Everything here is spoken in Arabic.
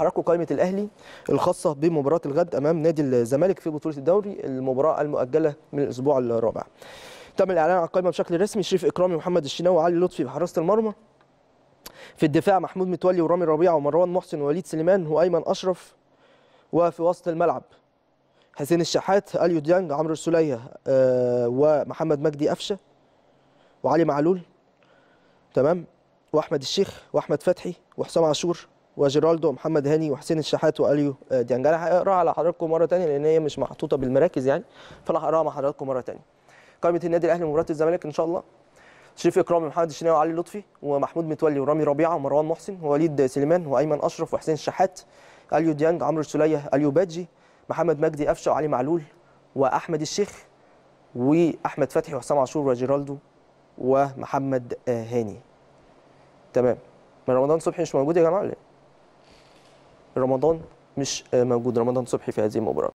حضراتكم قائمه الاهلي الخاصه بمباراه الغد امام نادي الزمالك في بطوله الدوري المباراه المؤجله من الاسبوع الرابع تم الاعلان عن القائمه بشكل رسمي شريف اكرامي ومحمد الشناوي وعلي لطفي بحراسه المرمى في الدفاع محمود متولي ورامي ربيعه ومروان محسن ووليد سليمان وايمن اشرف وفي وسط الملعب حسين الشحات اليو ديانج عمرو السليه آه، ومحمد مجدي قفشه وعلي معلول تمام واحمد الشيخ واحمد فتحي وحسام عاشور وجيرالدو ومحمد هاني وحسين الشحات واليو ديانج انا هقراها على حضراتكم مره ثانيه لان هي مش محطوطه بالمراكز يعني فانا هقراها مع حضراتكم مره ثانيه قائمه النادي الاهلي ومباراه الزمالك ان شاء الله شريف اكرامي محمد الشناوي وعلي لطفي ومحمود متولي ورامي ربيعه ومروان محسن ووليد سليمان وايمن اشرف وحسين الشحات اليو ديانج عمرو السوليه اليو باجي محمد مجدي قفشه وعلي معلول واحمد الشيخ واحمد فتحي وحسام عاشور وجيرالدو ومحمد آه، هاني تمام رمضان صبحي مش موجود يا جماعه رمضان مش موجود رمضان صبحي في هذه المباراة